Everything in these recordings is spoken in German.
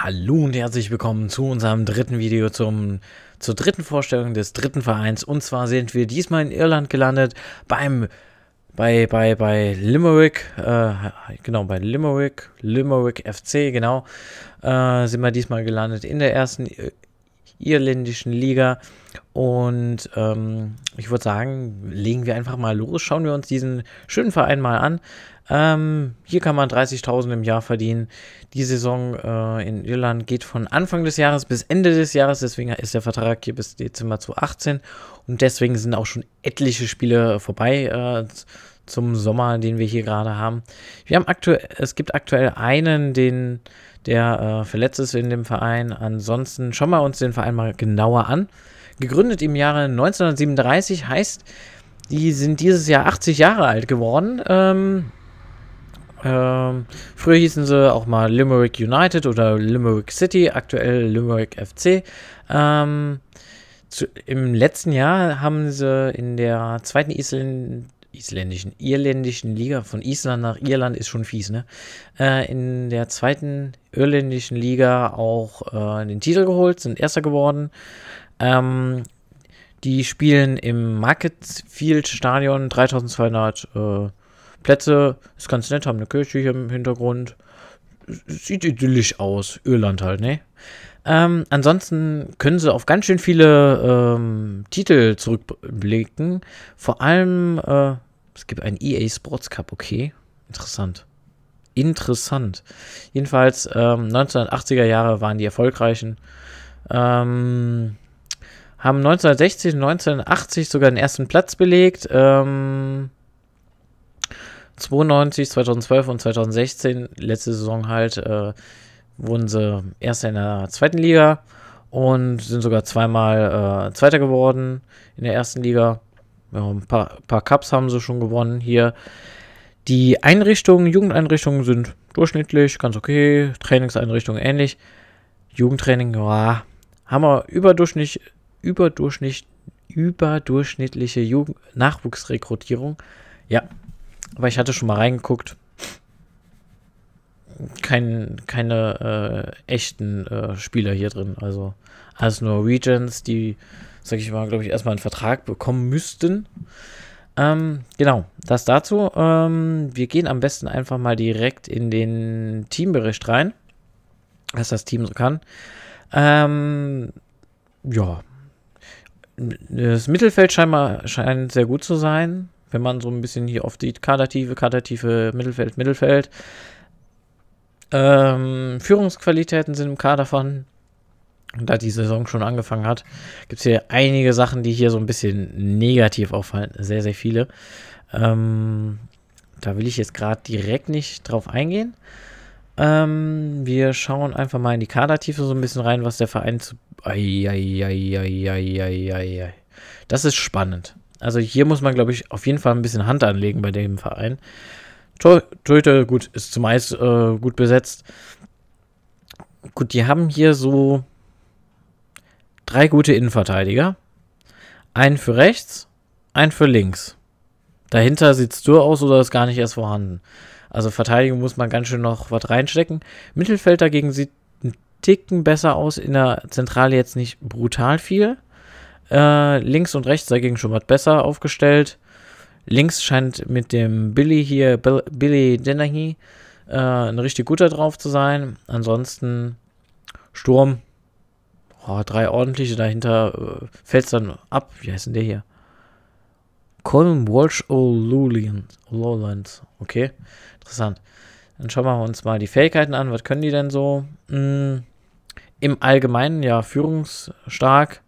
Hallo und herzlich willkommen zu unserem dritten Video zum, zur dritten Vorstellung des dritten Vereins. Und zwar sind wir diesmal in Irland gelandet beim bei, bei, bei Limerick, äh, genau, bei Limerick, Limerick FC, genau, äh, sind wir diesmal gelandet in der ersten irländischen Liga. Und ähm, ich würde sagen, legen wir einfach mal los, schauen wir uns diesen schönen Verein mal an. Ähm, hier kann man 30.000 im Jahr verdienen. Die Saison äh, in Irland geht von Anfang des Jahres bis Ende des Jahres. Deswegen ist der Vertrag hier bis Dezember 2018. Und deswegen sind auch schon etliche Spiele vorbei äh, zum Sommer, den wir hier gerade haben. Wir haben aktuell, es gibt aktuell einen, den, der äh, verletzt ist in dem Verein. Ansonsten schauen wir uns den Verein mal genauer an. Gegründet im Jahre 1937 heißt, die sind dieses Jahr 80 Jahre alt geworden. Ähm, ähm, früher hießen sie auch mal Limerick United oder Limerick City, aktuell Limerick FC. Ähm, zu, Im letzten Jahr haben sie in der zweiten Isl isländischen, irländischen Liga, von Island nach Irland ist schon fies, ne? Äh, in der zweiten irländischen Liga auch äh, den Titel geholt, sind Erster geworden. Ähm, die spielen im Market Field Stadion, 3200 äh, Plätze ist ganz nett, haben eine Kirche hier im Hintergrund. Sieht idyllisch aus. Irland halt, ne? Ähm, ansonsten können sie auf ganz schön viele ähm, Titel zurückblicken. Vor allem, äh, es gibt einen EA Sports Cup, okay. Interessant. Interessant. Jedenfalls, ähm, 1980er Jahre waren die erfolgreichen. Ähm, haben 1960 und 1980 sogar den ersten Platz belegt. Ähm, 92, 2012 und 2016, letzte Saison halt, äh, wurden sie erst in der zweiten Liga und sind sogar zweimal äh, Zweiter geworden in der ersten Liga. Ja, ein paar, paar Cups haben sie schon gewonnen hier. Die Einrichtungen, Jugendeinrichtungen sind durchschnittlich, ganz okay. Trainingseinrichtungen ähnlich. Jugendtraining, ja, haben wir überdurchschnittlich, überdurchschnittlich, überdurchschnittliche Jugend Nachwuchsrekrutierung. Ja, aber ich hatte schon mal reingeguckt. Kein, keine äh, echten äh, Spieler hier drin. Also alles nur Regents, die, sag ich mal, glaube ich, erstmal einen Vertrag bekommen müssten. Ähm, genau, das dazu. Ähm, wir gehen am besten einfach mal direkt in den Teambericht rein, was das Team so kann. Ähm, ja, das Mittelfeld scheinbar scheint sehr gut zu sein wenn man so ein bisschen hier oft sieht, Kadertiefe, Kadertiefe, Mittelfeld, Mittelfeld. Ähm, Führungsqualitäten sind im Kader von. Und da die Saison schon angefangen hat, gibt es hier einige Sachen, die hier so ein bisschen negativ auffallen. Sehr, sehr viele. Ähm, da will ich jetzt gerade direkt nicht drauf eingehen. Ähm, wir schauen einfach mal in die Kadertiefe so ein bisschen rein, was der Verein zu. Ai, ai, ai, ai, ai, ai, ai. Das ist spannend. Also hier muss man, glaube ich, auf jeden Fall ein bisschen Hand anlegen bei dem Verein. Torhüter, gut, ist zumeist äh, gut besetzt. Gut, die haben hier so drei gute Innenverteidiger. Einen für rechts, einen für links. Dahinter sieht es dürr aus oder ist gar nicht erst vorhanden. Also Verteidigung muss man ganz schön noch was reinstecken. Mittelfeld dagegen sieht einen Ticken besser aus, in der Zentrale jetzt nicht brutal viel. Äh, links und rechts dagegen schon was besser aufgestellt. Links scheint mit dem Billy hier, Bill, Billy Dennehy, äh, ein richtig guter drauf zu sein. Ansonsten Sturm, oh, drei ordentliche, dahinter äh, fällt es dann ab. Wie heißt denn der hier? Colin Walsh O'Lowlands. Okay, interessant. Dann schauen wir uns mal die Fähigkeiten an. Was können die denn so? Hm, Im Allgemeinen ja führungsstark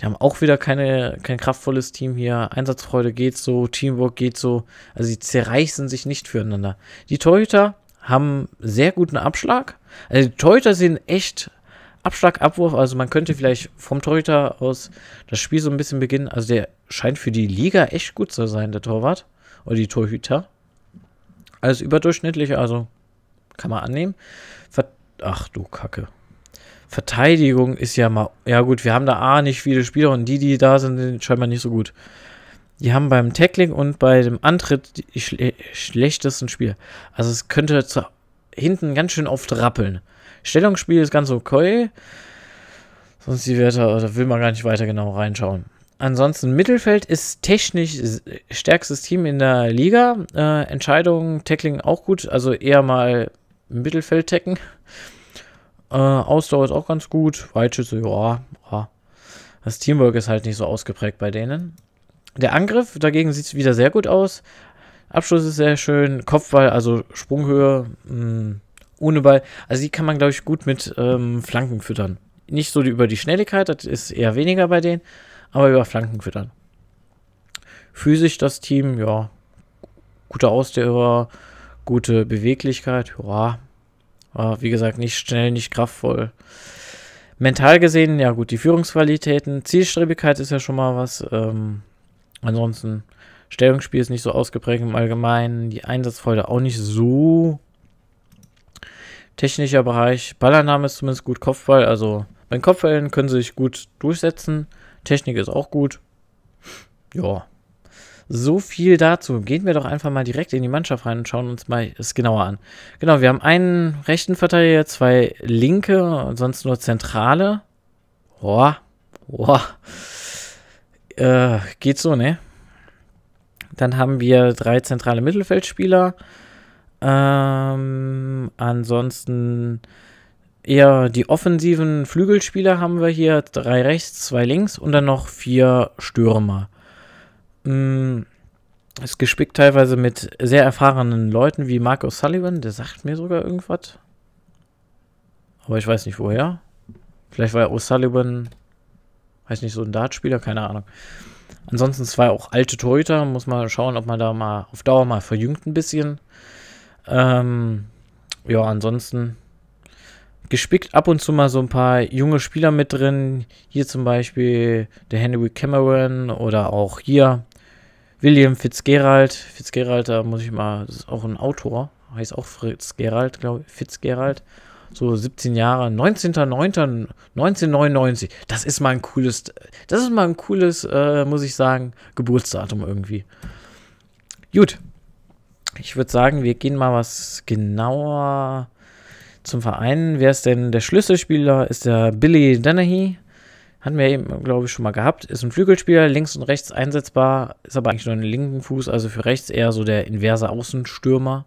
die haben auch wieder keine, kein kraftvolles Team hier. Einsatzfreude geht so, Teamwork geht so. Also sie zerreißen sich nicht füreinander. Die Torhüter haben sehr guten Abschlag. Also die Torhüter sind echt Abschlagabwurf. Also man könnte vielleicht vom Torhüter aus das Spiel so ein bisschen beginnen. Also der scheint für die Liga echt gut zu sein, der Torwart. Oder die Torhüter. Alles überdurchschnittlich, also kann man annehmen. Ver Ach du Kacke. Verteidigung ist ja mal. Ja, gut, wir haben da A nicht viele Spieler und die, die da sind, sind scheinbar nicht so gut. Die haben beim Tackling und bei dem Antritt die schle schlechtesten Spiel. Also es könnte zu, hinten ganz schön oft rappeln. Stellungsspiel ist ganz okay. Sonst die Werte, da will man gar nicht weiter genau reinschauen. Ansonsten Mittelfeld ist technisch stärkstes Team in der Liga. Äh, Entscheidungen, Tackling auch gut, also eher mal Mittelfeld tacken. Äh, Ausdauer ist auch ganz gut. Weitschütze, ja, ja. Das Teamwork ist halt nicht so ausgeprägt bei denen. Der Angriff dagegen sieht es wieder sehr gut aus. Abschluss ist sehr schön. Kopfball, also Sprunghöhe, mh, hm, ohne Ball. Also die kann man, glaube ich, gut mit ähm, Flanken füttern. Nicht so die, über die Schnelligkeit, das ist eher weniger bei denen, aber über Flanken füttern. Physisch das Team, ja, Gute Ausdauer, gute Beweglichkeit, ja, aber ah, wie gesagt, nicht schnell, nicht kraftvoll. Mental gesehen, ja gut, die Führungsqualitäten, Zielstrebigkeit ist ja schon mal was. Ähm, ansonsten, Stellungsspiel ist nicht so ausgeprägt im Allgemeinen, die Einsatzfreude auch nicht so. Technischer Bereich, Ballannahme ist zumindest gut, Kopfball, also beim Kopfballen können sie sich gut durchsetzen. Technik ist auch gut. Ja, so viel dazu. Gehen wir doch einfach mal direkt in die Mannschaft rein und schauen uns mal es genauer an. Genau, wir haben einen rechten Verteidiger, zwei linke und sonst nur zentrale. Boah, boah. Äh, geht so, ne? Dann haben wir drei zentrale Mittelfeldspieler. Ähm, ansonsten eher die offensiven Flügelspieler haben wir hier. Drei rechts, zwei links und dann noch vier Stürmer mh, mm, ist gespickt teilweise mit sehr erfahrenen Leuten wie Marco Sullivan, der sagt mir sogar irgendwas. Aber ich weiß nicht woher. Vielleicht war ja O'Sullivan, weiß nicht, so ein Dartspieler, keine Ahnung. Ansonsten zwei auch alte Torhüter, muss man schauen, ob man da mal auf Dauer mal verjüngt ein bisschen. Ähm, ja, ansonsten gespickt ab und zu mal so ein paar junge Spieler mit drin. Hier zum Beispiel der Henry Cameron oder auch hier William Fitzgerald. Fitzgerald, da muss ich mal, das ist auch ein Autor, heißt auch Fitzgerald, glaube ich, Fitzgerald. So 17 Jahre, 19.09.1999. Das ist mal ein cooles, das ist mal ein cooles, äh, muss ich sagen, Geburtsdatum irgendwie. Gut. Ich würde sagen, wir gehen mal was genauer zum Verein. Wer ist denn der Schlüsselspieler? Ist der Billy Dennehy. Hatten wir eben, glaube ich, schon mal gehabt. Ist ein Flügelspieler, links und rechts einsetzbar, ist aber eigentlich nur einen linken Fuß, also für rechts eher so der inverse Außenstürmer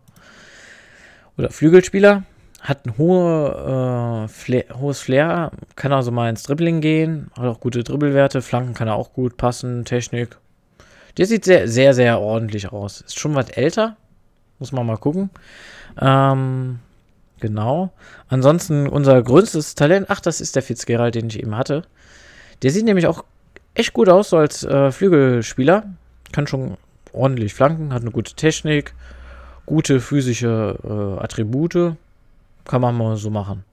oder Flügelspieler. Hat ein hohe, äh, Flair, hohes Flair, kann also mal ins Dribbling gehen, hat auch gute Dribbelwerte, Flanken kann er auch gut passen, Technik. Der sieht sehr, sehr, sehr ordentlich aus. Ist schon was älter, muss man mal gucken. Ähm, genau. Ansonsten unser größtes Talent, ach, das ist der Fitzgerald, den ich eben hatte. Der sieht nämlich auch echt gut aus, so als äh, Flügelspieler. Kann schon ordentlich flanken, hat eine gute Technik, gute physische äh, Attribute. Kann man mal so machen.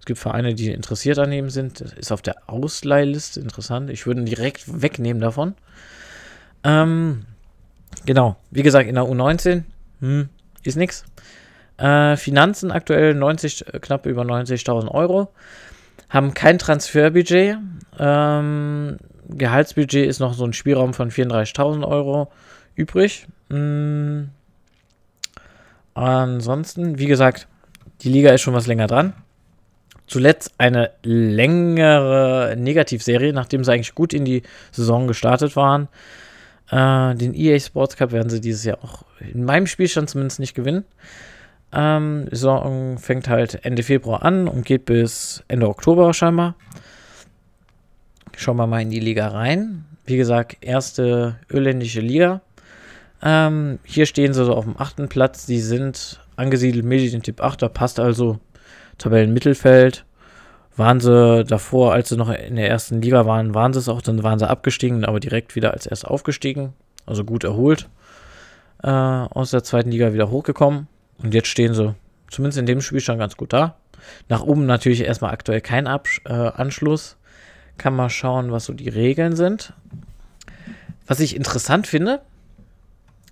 Es gibt Vereine, die interessiert an ihm sind. Das ist auf der Ausleihliste interessant. Ich würde ihn direkt wegnehmen davon. Ähm, genau. Wie gesagt, in der U19 hm, ist nichts. Äh, Finanzen aktuell 90, äh, knapp über 90.000 Euro haben kein Transferbudget. Ähm, Gehaltsbudget ist noch so ein Spielraum von 34.000 Euro übrig. Mhm. Ansonsten, wie gesagt, die Liga ist schon was länger dran. Zuletzt eine längere Negativserie, nachdem sie eigentlich gut in die Saison gestartet waren. Äh, den EA Sports Cup werden sie dieses Jahr auch in meinem Spielstand zumindest nicht gewinnen. Ähm, die Saison fängt halt Ende Februar an und geht bis Ende Oktober scheinbar. Schauen wir mal in die Liga rein. Wie gesagt, erste öländische Liga. Ähm, hier stehen sie so auf dem achten Platz. Sie sind angesiedelt Medientyp 8. Da passt also Tabellenmittelfeld. Waren sie davor, als sie noch in der ersten Liga waren, waren sie es auch. Dann waren sie abgestiegen, aber direkt wieder als erst aufgestiegen. Also gut erholt. Äh, aus der zweiten Liga wieder hochgekommen. Und jetzt stehen sie zumindest in dem Spiel schon ganz gut da. Nach oben natürlich erstmal aktuell kein Absch äh, Anschluss. Kann man schauen, was so die Regeln sind. Was ich interessant finde,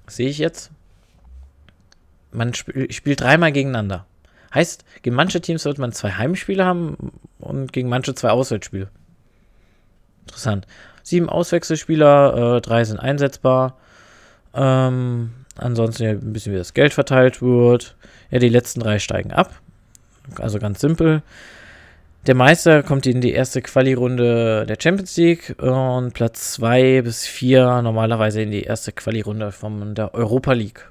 sehe ich jetzt, man sp spielt dreimal gegeneinander. Heißt, gegen manche Teams wird man zwei Heimspiele haben und gegen manche zwei Auswärtsspiele. Interessant. Sieben Auswechselspieler, äh, drei sind einsetzbar. Ähm, Ansonsten ja, ein bisschen, wie das Geld verteilt wird. Ja, die letzten drei steigen ab. Also ganz simpel. Der Meister kommt in die erste Quali-Runde der Champions League und Platz 2 bis 4 normalerweise in die erste Quali-Runde von der Europa League.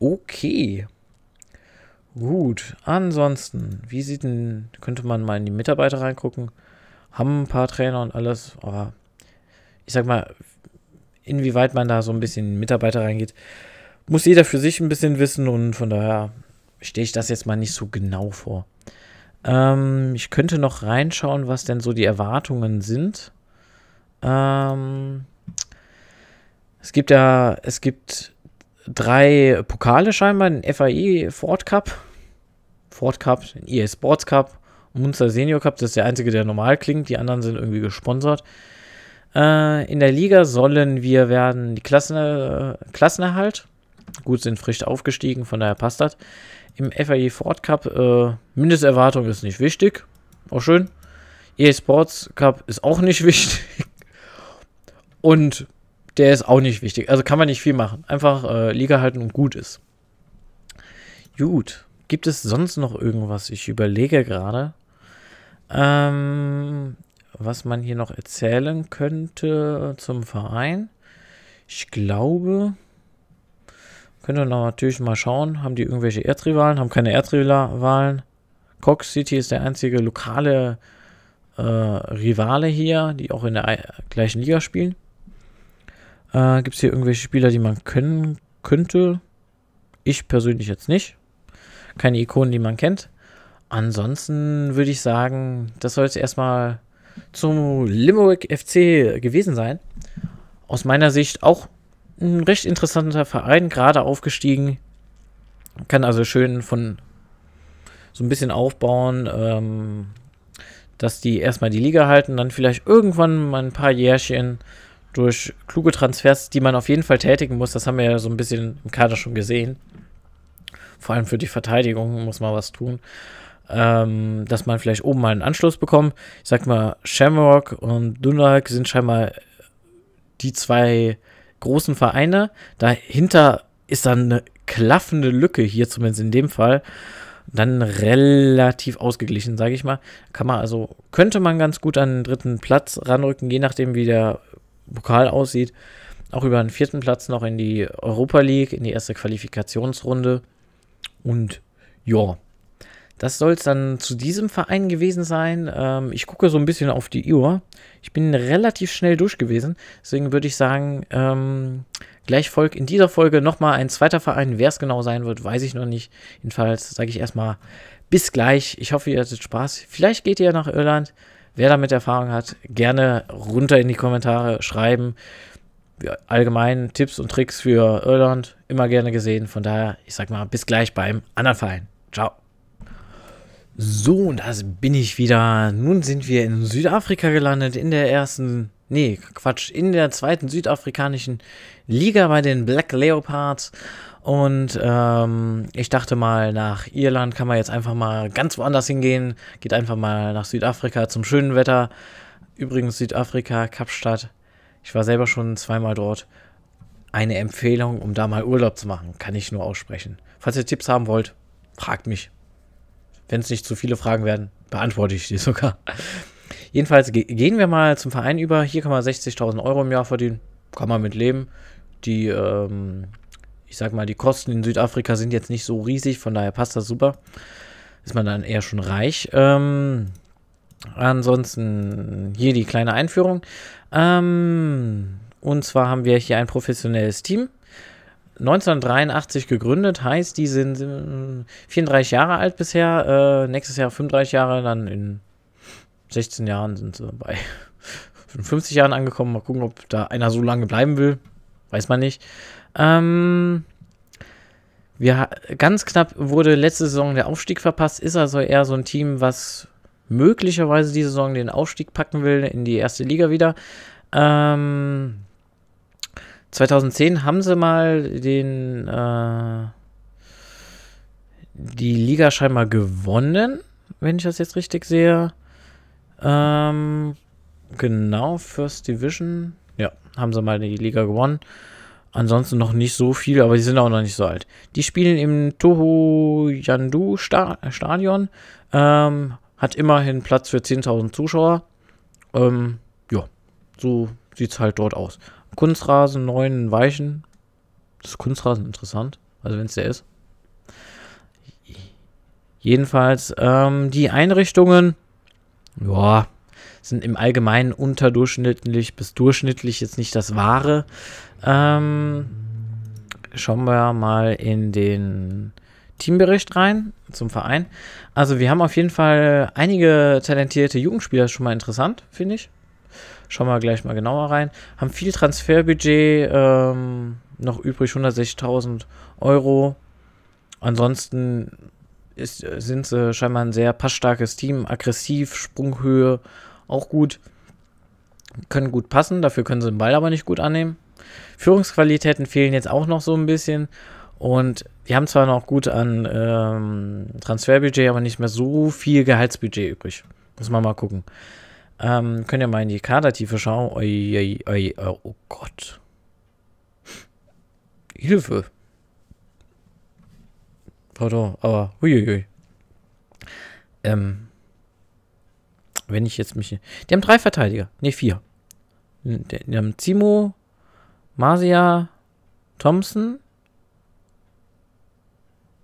Okay. Gut. Ansonsten, wie sieht denn, könnte man mal in die Mitarbeiter reingucken? Haben ein paar Trainer und alles, aber ich sag mal, inwieweit man da so ein bisschen in Mitarbeiter reingeht, muss jeder für sich ein bisschen wissen und von daher stehe ich das jetzt mal nicht so genau vor. Ähm, ich könnte noch reinschauen, was denn so die Erwartungen sind. Ähm, es gibt ja, es gibt drei Pokale scheinbar, den FAI Ford Cup, Ford Cup, den EA Sports Cup und Munster Senior Cup. Das ist der einzige, der normal klingt. Die anderen sind irgendwie gesponsert. Äh, in der Liga sollen wir werden die Klassen, äh, Klassenerhalt Gut, sind frisch aufgestiegen, von daher passt das. Im FAE Ford Cup, äh, Mindesterwartung ist nicht wichtig. Auch schön. EA Sports Cup ist auch nicht wichtig. Und der ist auch nicht wichtig. Also kann man nicht viel machen. Einfach äh, Liga halten und gut ist. Gut. Gibt es sonst noch irgendwas? Ich überlege gerade, ähm, was man hier noch erzählen könnte zum Verein. Ich glaube, Könnt ihr natürlich mal schauen. Haben die irgendwelche Erdrivalen? Haben keine Erdrivalen. Cox City ist der einzige lokale äh, Rivale hier, die auch in der gleichen Liga spielen. Äh, Gibt es hier irgendwelche Spieler, die man können könnte? Ich persönlich jetzt nicht. Keine Ikonen, die man kennt. Ansonsten würde ich sagen, das soll es erstmal zum Limerick FC gewesen sein. Aus meiner Sicht auch ein recht interessanter Verein, gerade aufgestiegen. Kann also schön von so ein bisschen aufbauen, ähm, dass die erstmal die Liga halten, dann vielleicht irgendwann mal ein paar Jährchen durch kluge Transfers, die man auf jeden Fall tätigen muss. Das haben wir ja so ein bisschen im Kader schon gesehen. Vor allem für die Verteidigung muss man was tun. Ähm, dass man vielleicht oben mal einen Anschluss bekommt. Ich sag mal, Shamrock und Dunark sind scheinbar die zwei großen Vereine. Dahinter ist dann eine klaffende Lücke, hier zumindest in dem Fall. Dann relativ ausgeglichen, sage ich mal. Kann man also, könnte man ganz gut an den dritten Platz ranrücken, je nachdem, wie der Pokal aussieht. Auch über den vierten Platz noch in die Europa League, in die erste Qualifikationsrunde. Und ja, das soll es dann zu diesem Verein gewesen sein. Ähm, ich gucke so ein bisschen auf die Uhr. Ich bin relativ schnell durch gewesen. Deswegen würde ich sagen, ähm, gleich folgt in dieser Folge nochmal ein zweiter Verein. Wer es genau sein wird, weiß ich noch nicht. Jedenfalls sage ich erstmal bis gleich. Ich hoffe, ihr hattet Spaß. Vielleicht geht ihr nach Irland. Wer damit Erfahrung hat, gerne runter in die Kommentare schreiben. Allgemein Tipps und Tricks für Irland immer gerne gesehen. Von daher, ich sag mal, bis gleich beim anderen Verein. Ciao. So, und das bin ich wieder. Nun sind wir in Südafrika gelandet, in der ersten, nee, Quatsch, in der zweiten südafrikanischen Liga bei den Black Leopards. Und ähm, ich dachte mal, nach Irland kann man jetzt einfach mal ganz woanders hingehen. Geht einfach mal nach Südafrika zum schönen Wetter. Übrigens Südafrika, Kapstadt. Ich war selber schon zweimal dort. Eine Empfehlung, um da mal Urlaub zu machen, kann ich nur aussprechen. Falls ihr Tipps haben wollt, fragt mich wenn es nicht zu viele Fragen werden, beantworte ich die sogar. Jedenfalls ge gehen wir mal zum Verein über. Hier kann man 60.000 Euro im Jahr verdienen. Kann man mit leben. Die, ähm, ich sag mal, die Kosten in Südafrika sind jetzt nicht so riesig, von daher passt das super. Ist man dann eher schon reich. Ähm, ansonsten hier die kleine Einführung. Ähm, und zwar haben wir hier ein professionelles Team. 1983 gegründet, heißt, die sind 34 äh, Jahre alt bisher, äh, nächstes Jahr 35 Jahre, dann in 16 Jahren sind sie bei 55 Jahren angekommen. Mal gucken, ob da einer so lange bleiben will, weiß man nicht. Ähm, wir, ganz knapp wurde letzte Saison der Aufstieg verpasst, ist also eher so ein Team, was möglicherweise diese Saison den Aufstieg packen will in die erste Liga wieder. Ähm, 2010 haben sie mal den, äh, die Liga scheinbar gewonnen, wenn ich das jetzt richtig sehe. Ähm, genau, First Division. Ja, haben sie mal die Liga gewonnen. Ansonsten noch nicht so viel, aber sie sind auch noch nicht so alt. Die spielen im Toho Yandu Stadion. Ähm, hat immerhin Platz für 10.000 Zuschauer. Ähm, ja, so sieht es halt dort aus. Kunstrasen, neuen Weichen. Das ist Kunstrasen interessant, also wenn es der ist. Jedenfalls, ähm, die Einrichtungen, ja, sind im Allgemeinen unterdurchschnittlich bis durchschnittlich jetzt nicht das Wahre. Ähm, schauen wir mal in den Teambericht rein zum Verein. Also wir haben auf jeden Fall einige talentierte Jugendspieler, schon mal interessant, finde ich. Schauen wir gleich mal genauer rein. Haben viel Transferbudget, ähm, noch übrig 160.000 Euro. Ansonsten ist, sind sie scheinbar ein sehr passstarkes Team, aggressiv, Sprunghöhe auch gut. Können gut passen, dafür können sie den Ball aber nicht gut annehmen. Führungsqualitäten fehlen jetzt auch noch so ein bisschen. Und die haben zwar noch gut an ähm, Transferbudget, aber nicht mehr so viel Gehaltsbudget übrig. Muss man mal gucken. Ähm, könnt ihr mal in die Kadertiefe schauen. Oi, oi, oi, oh Gott. Hilfe. Pardon, aber huiuiui. Ähm, wenn ich jetzt mich... Die haben drei Verteidiger. Ne, vier. Die haben Zimo, Masia, Thompson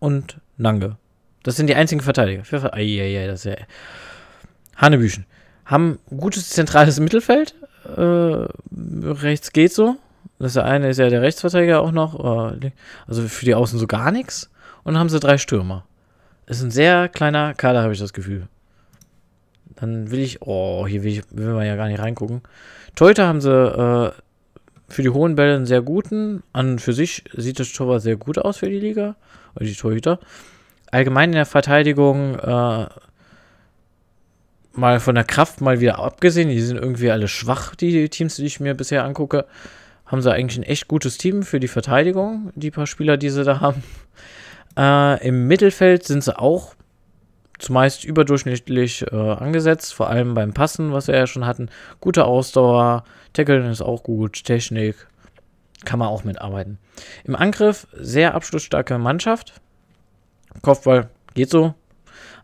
und Nange. Das sind die einzigen Verteidiger. Eieiei, das ist ja... Hanebüchen haben gutes zentrales Mittelfeld. Äh, rechts geht so. Das der eine ist ja der Rechtsverteidiger auch noch. Äh, also für die Außen so gar nichts. Und dann haben sie drei Stürmer. Das ist ein sehr kleiner Kader, habe ich das Gefühl. Dann will ich. Oh, hier will, ich, will man ja gar nicht reingucken. Torhüter haben sie äh, für die hohen Bälle einen sehr guten. An für sich sieht das Torwart sehr gut aus für die Liga. Oder die Torhüter. Allgemein in der Verteidigung äh, mal von der Kraft mal wieder abgesehen, die sind irgendwie alle schwach, die Teams, die ich mir bisher angucke, haben sie eigentlich ein echt gutes Team für die Verteidigung, die paar Spieler, die sie da haben. Äh, Im Mittelfeld sind sie auch zumeist überdurchschnittlich äh, angesetzt, vor allem beim Passen, was wir ja schon hatten. Gute Ausdauer, Tackeln ist auch gut, Technik, kann man auch mitarbeiten. Im Angriff sehr abschlussstarke Mannschaft. Kopfball geht so,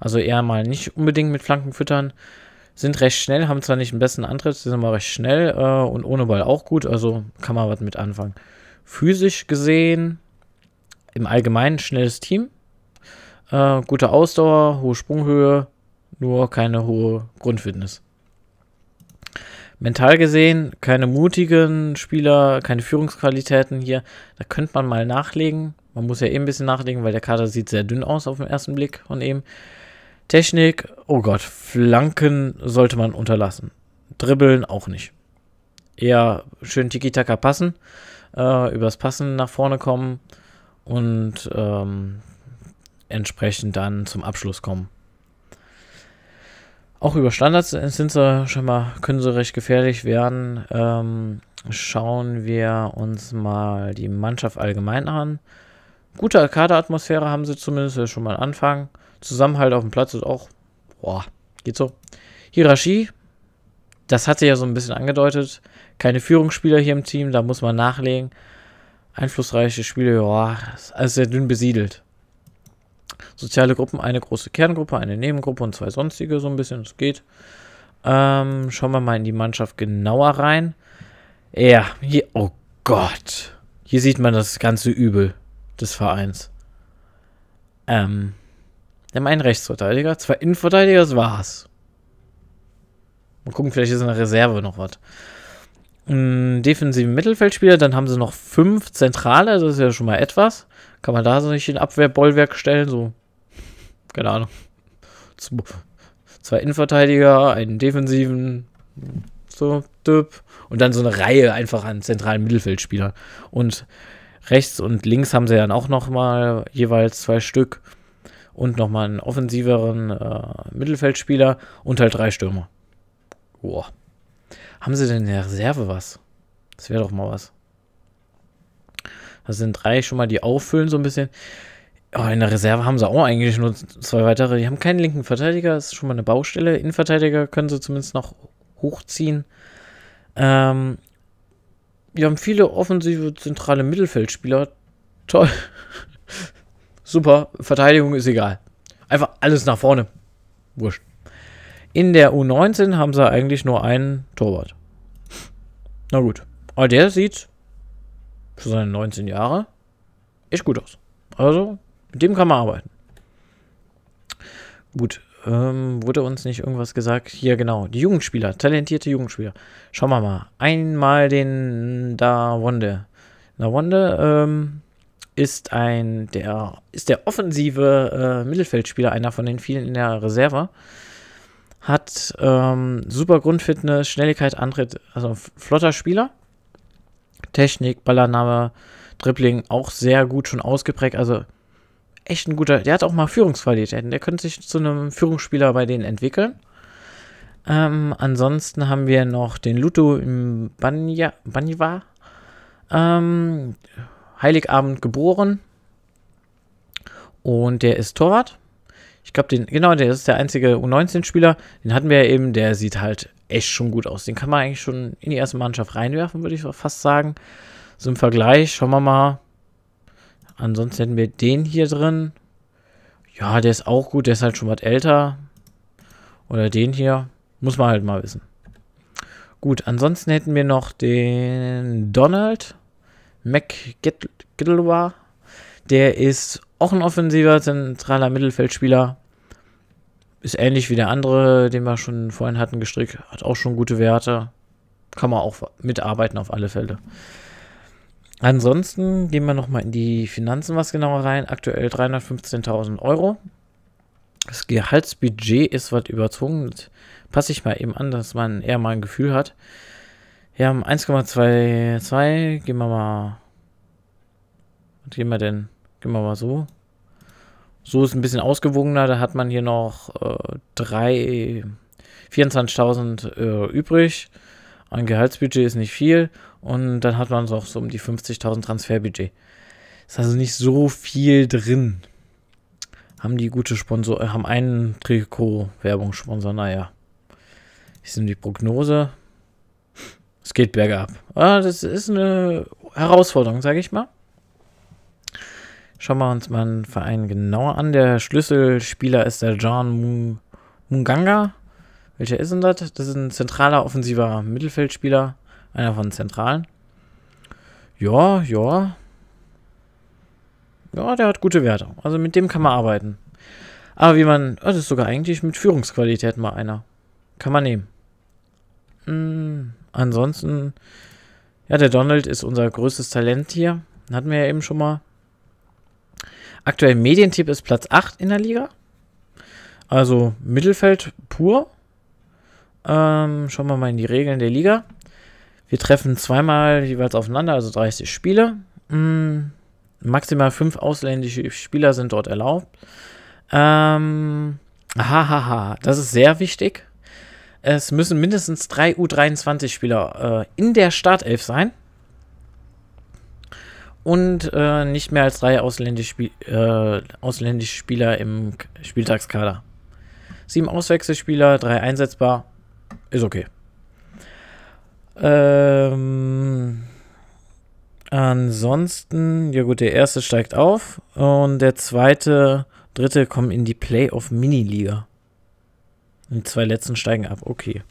also eher mal nicht unbedingt mit Flanken füttern. Sind recht schnell, haben zwar nicht den besten Antritt, sind aber recht schnell äh, und ohne Ball auch gut, also kann man was mit anfangen. Physisch gesehen, im Allgemeinen schnelles Team. Äh, gute Ausdauer, hohe Sprunghöhe, nur keine hohe Grundfitness. Mental gesehen, keine mutigen Spieler, keine Führungsqualitäten hier. Da könnte man mal nachlegen. Man muss ja eben eh ein bisschen nachlegen, weil der Kader sieht sehr dünn aus auf den ersten Blick von eben. Technik, oh Gott, Flanken sollte man unterlassen. Dribbeln auch nicht. Eher schön Tiki-Taka passen, äh, übers Passen nach vorne kommen und ähm, entsprechend dann zum Abschluss kommen. Auch über Standards sind sie schon mal, können sie recht gefährlich werden. Ähm, schauen wir uns mal die Mannschaft allgemein an. Gute Arcade-Atmosphäre haben sie zumindest, das ist schon mal ein Anfang. Zusammenhalt auf dem Platz ist auch, boah, geht so. Hierarchie, das hatte ja so ein bisschen angedeutet. Keine Führungsspieler hier im Team, da muss man nachlegen. Einflussreiche Spiele, boah, ist alles sehr dünn besiedelt. Soziale Gruppen, eine große Kerngruppe, eine Nebengruppe und zwei sonstige, so ein bisschen, das geht. Ähm, schauen wir mal in die Mannschaft genauer rein. Ja, hier, oh Gott. Hier sieht man das ganze Übel des Vereins. Ähm, wir haben einen Rechtsverteidiger, zwei Innenverteidiger, das war's. Mal gucken, vielleicht ist in der Reserve noch was. Einen defensiven Mittelfeldspieler, dann haben sie noch fünf Zentrale, das ist ja schon mal etwas. Kann man da so nicht in Abwehrbollwerk stellen, so. Keine Ahnung. Zwei Innenverteidiger, einen defensiven, so, düpp. Und dann so eine Reihe einfach an zentralen Mittelfeldspielern. Und rechts und links haben sie dann auch nochmal jeweils zwei Stück und nochmal einen offensiveren äh, Mittelfeldspieler und halt drei Stürmer. Boah. Haben sie denn in der Reserve was? Das wäre doch mal was. Das sind drei schon mal, die auffüllen so ein bisschen. Oh, in der Reserve haben sie auch eigentlich nur zwei weitere. Die haben keinen linken Verteidiger, das ist schon mal eine Baustelle. Innenverteidiger können sie zumindest noch hochziehen. Ähm, wir haben viele offensive zentrale Mittelfeldspieler. Toll super, Verteidigung ist egal. Einfach alles nach vorne. Wurscht. In der U19 haben sie eigentlich nur einen Torwart. Na gut. Aber der sieht für seine 19 Jahre echt gut aus. Also, mit dem kann man arbeiten. Gut. Ähm, wurde uns nicht irgendwas gesagt? Hier, genau. Die Jugendspieler, talentierte Jugendspieler. Schauen wir mal. Einmal den Da Wonde. Na Wonde, ähm, ist ein der ist der offensive äh, Mittelfeldspieler, einer von den vielen in der Reserve. Hat ähm, super Grundfitness, Schnelligkeit, Antritt, also flotter Spieler. Technik, Ballername, Dribbling auch sehr gut schon ausgeprägt. Also echt ein guter. Der hat auch mal Führungsqualitäten. Der könnte sich zu einem Führungsspieler bei denen entwickeln. Ähm, ansonsten haben wir noch den Luto im Banja, Banjiva. Ähm, Heiligabend geboren. Und der ist Torwart. Ich glaube, den, genau, der ist der einzige U19-Spieler. Den hatten wir ja eben. Der sieht halt echt schon gut aus. Den kann man eigentlich schon in die erste Mannschaft reinwerfen, würde ich fast sagen. So im Vergleich, schauen wir mal. Ansonsten hätten wir den hier drin. Ja, der ist auch gut. Der ist halt schon was älter. Oder den hier. Muss man halt mal wissen. Gut, ansonsten hätten wir noch den Donald. McGittlewa. Der ist auch ein offensiver zentraler Mittelfeldspieler. Ist ähnlich wie der andere, den wir schon vorhin hatten, gestrickt. Hat auch schon gute Werte. Kann man auch mitarbeiten auf alle Fälle. Ansonsten gehen wir nochmal in die Finanzen was genauer rein. Aktuell 315.000 Euro. Das Gehaltsbudget ist was überzogen. Das passe ich mal eben an, dass man eher mal ein Gefühl hat. Wir haben 1,22. Gehen wir mal. Was gehen wir denn? Gehen wir mal so. So ist ein bisschen ausgewogener. Da hat man hier noch äh, 3. 24.000 äh, übrig. Ein Gehaltsbudget ist nicht viel. Und dann hat man noch so um die 50.000 Transferbudget. Ist also nicht so viel drin. Haben die gute Sponsor, äh, haben einen Trikot-Werbungssponsor, naja. Hier sind die Prognose. Es geht bergab. Ah, das ist eine Herausforderung, sage ich mal. Schauen wir uns mal einen Verein genauer an. Der Schlüsselspieler ist der John Munganga. Welcher ist denn das? Das ist ein zentraler offensiver Mittelfeldspieler. Einer von den Zentralen. Ja, ja. Ja, der hat gute Werte. Also mit dem kann man arbeiten. Aber wie man. Oh, das ist sogar eigentlich mit Führungsqualität mal einer. Kann man nehmen. Hm, Ansonsten, ja, der Donald ist unser größtes Talent hier. Hatten wir ja eben schon mal. Aktuell Medientipp ist Platz 8 in der Liga. Also Mittelfeld pur. Ähm, schauen wir mal in die Regeln der Liga. Wir treffen zweimal jeweils aufeinander, also 30 Spiele. Hm, maximal 5 ausländische Spieler sind dort erlaubt. Ähm, hahaha, das ist sehr wichtig. Es müssen mindestens drei U23-Spieler äh, in der Startelf sein. Und äh, nicht mehr als drei ausländische, Spie äh, ausländische Spieler im Spieltagskader. Sieben Auswechselspieler, drei einsetzbar. Ist okay. Ähm, ansonsten, ja gut, der erste steigt auf und der zweite, dritte kommen in die Playoff-Mini-Liga. Und die zwei letzten steigen ab. Okay.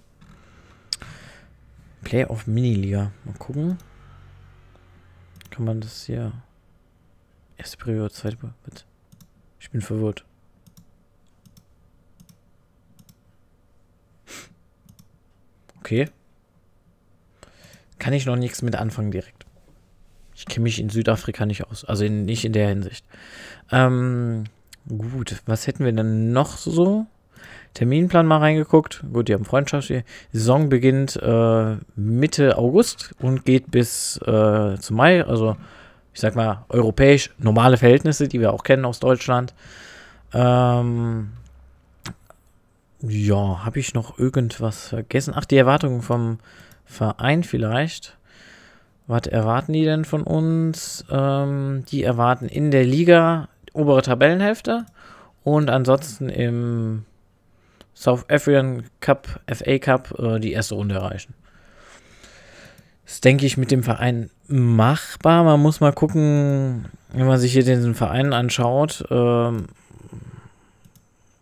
Playoff Miniliga. Mal gucken. Kann man das hier... Erste Periode, zweite Periode. Ich bin verwirrt. Okay. Kann ich noch nichts mit anfangen direkt. Ich kenne mich in Südafrika nicht aus. Also in, nicht in der Hinsicht. Ähm, gut, was hätten wir denn noch so? Terminplan mal reingeguckt. Gut, die haben Freundschaft. Die Saison beginnt äh, Mitte August und geht bis äh, zum Mai. Also, ich sag mal, europäisch normale Verhältnisse, die wir auch kennen aus Deutschland. Ähm, ja, habe ich noch irgendwas vergessen? Ach, die Erwartungen vom Verein vielleicht. Was erwarten die denn von uns? Ähm, die erwarten in der Liga obere Tabellenhälfte und ansonsten im South African Cup, FA Cup, äh, die erste Runde erreichen. Das denke ich mit dem Verein machbar. Man muss mal gucken, wenn man sich hier diesen Verein anschaut. Ähm,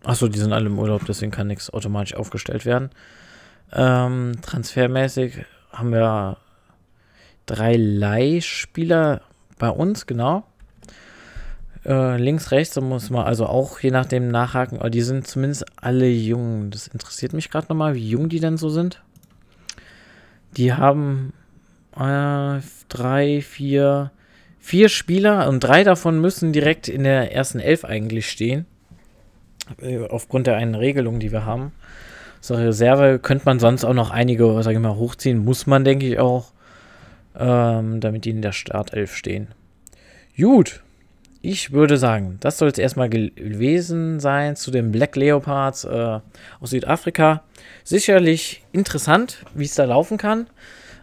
achso, die sind alle im Urlaub, deswegen kann nichts automatisch aufgestellt werden. Ähm, transfermäßig haben wir drei Leihspieler bei uns, genau. Äh, links, rechts, da muss man also auch je nachdem nachhaken. Aber die sind zumindest alle jung. Das interessiert mich gerade nochmal, wie jung die denn so sind. Die haben äh, drei, vier, vier Spieler und drei davon müssen direkt in der ersten Elf eigentlich stehen. Äh, aufgrund der einen Regelung, die wir haben. So Reserve könnte man sonst auch noch einige, sage ich mal, hochziehen. Muss man, denke ich, auch, ähm, damit die in der Startelf stehen. Gut, ich würde sagen, das soll es erstmal gewesen sein zu den Black Leopards äh, aus Südafrika. Sicherlich interessant, wie es da laufen kann.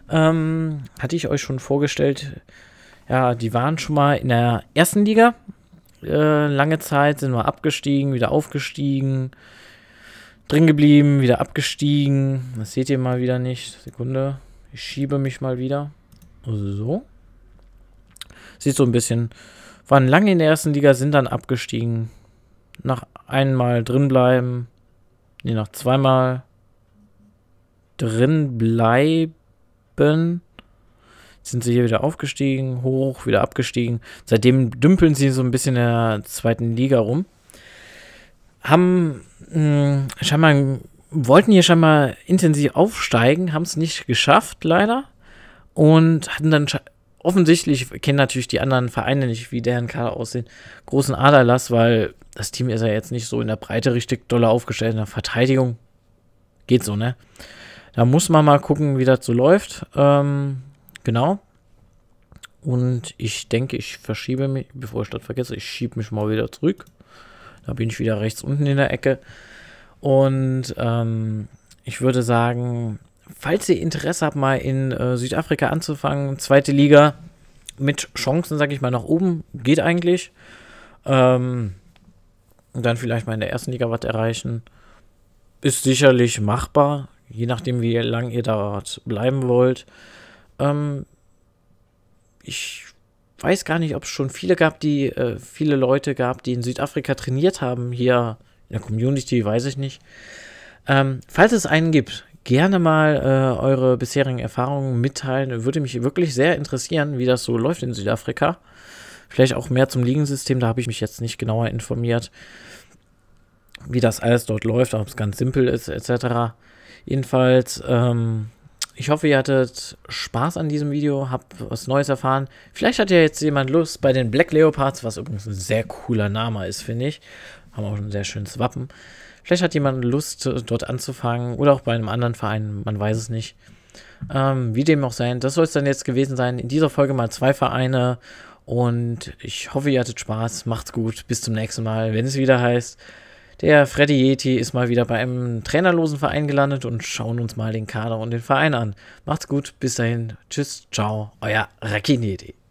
Ähm, hatte ich euch schon vorgestellt. Ja, die waren schon mal in der ersten Liga. Äh, lange Zeit sind wir abgestiegen, wieder aufgestiegen, drin geblieben, wieder abgestiegen. Das seht ihr mal wieder nicht. Sekunde, ich schiebe mich mal wieder. So. Sieht so ein bisschen waren lange in der ersten Liga, sind dann abgestiegen. Nach einmal drinbleiben, nee, nach zweimal drinbleiben, sind sie hier wieder aufgestiegen, hoch, wieder abgestiegen. Seitdem dümpeln sie so ein bisschen in der zweiten Liga rum. Haben mh, hm, scheinbar wollten hier scheinbar intensiv aufsteigen, haben es nicht geschafft, leider. Und hatten dann offensichtlich kennen natürlich die anderen Vereine nicht, wie deren Kader aussehen, großen Aderlass, weil das Team ist ja jetzt nicht so in der Breite richtig doll aufgestellt. In der Verteidigung geht so, ne? Da muss man mal gucken, wie das so läuft. Ähm, genau. Und ich denke, ich verschiebe mich, bevor ich das vergesse, ich schiebe mich mal wieder zurück. Da bin ich wieder rechts unten in der Ecke. Und ähm, ich würde sagen, falls ihr Interesse habt, mal in äh, Südafrika anzufangen, zweite Liga mit Chancen, sag ich mal, nach oben, geht eigentlich. Ähm, und dann vielleicht mal in der ersten Liga was erreichen. Ist sicherlich machbar, je nachdem, wie lange ihr dort bleiben wollt. Ähm, ich weiß gar nicht, ob es schon viele gab, die äh, viele Leute gab, die in Südafrika trainiert haben. Hier in der Community weiß ich nicht. Ähm, falls es einen gibt, gerne mal äh, eure bisherigen Erfahrungen mitteilen. Würde mich wirklich sehr interessieren, wie das so läuft in Südafrika. Vielleicht auch mehr zum Ligensystem, da habe ich mich jetzt nicht genauer informiert, wie das alles dort läuft, ob es ganz simpel ist, etc. Jedenfalls, ähm, ich hoffe, ihr hattet Spaß an diesem Video, habt was Neues erfahren. Vielleicht hat ja jetzt jemand Lust bei den Black Leopards, was übrigens ein sehr cooler Name ist, finde ich. Haben auch ein sehr schönes Wappen. Vielleicht hat jemand Lust, dort anzufangen oder auch bei einem anderen Verein, man weiß es nicht. Ähm, wie dem auch sein, das soll es dann jetzt gewesen sein. In dieser Folge mal zwei Vereine und ich hoffe, ihr hattet Spaß. Macht's gut, bis zum nächsten Mal, wenn es wieder heißt. Der Freddy Yeti ist mal wieder bei einem trainerlosen Verein gelandet und schauen uns mal den Kader und den Verein an. Macht's gut, bis dahin. Tschüss, ciao, euer Rakin Yeti.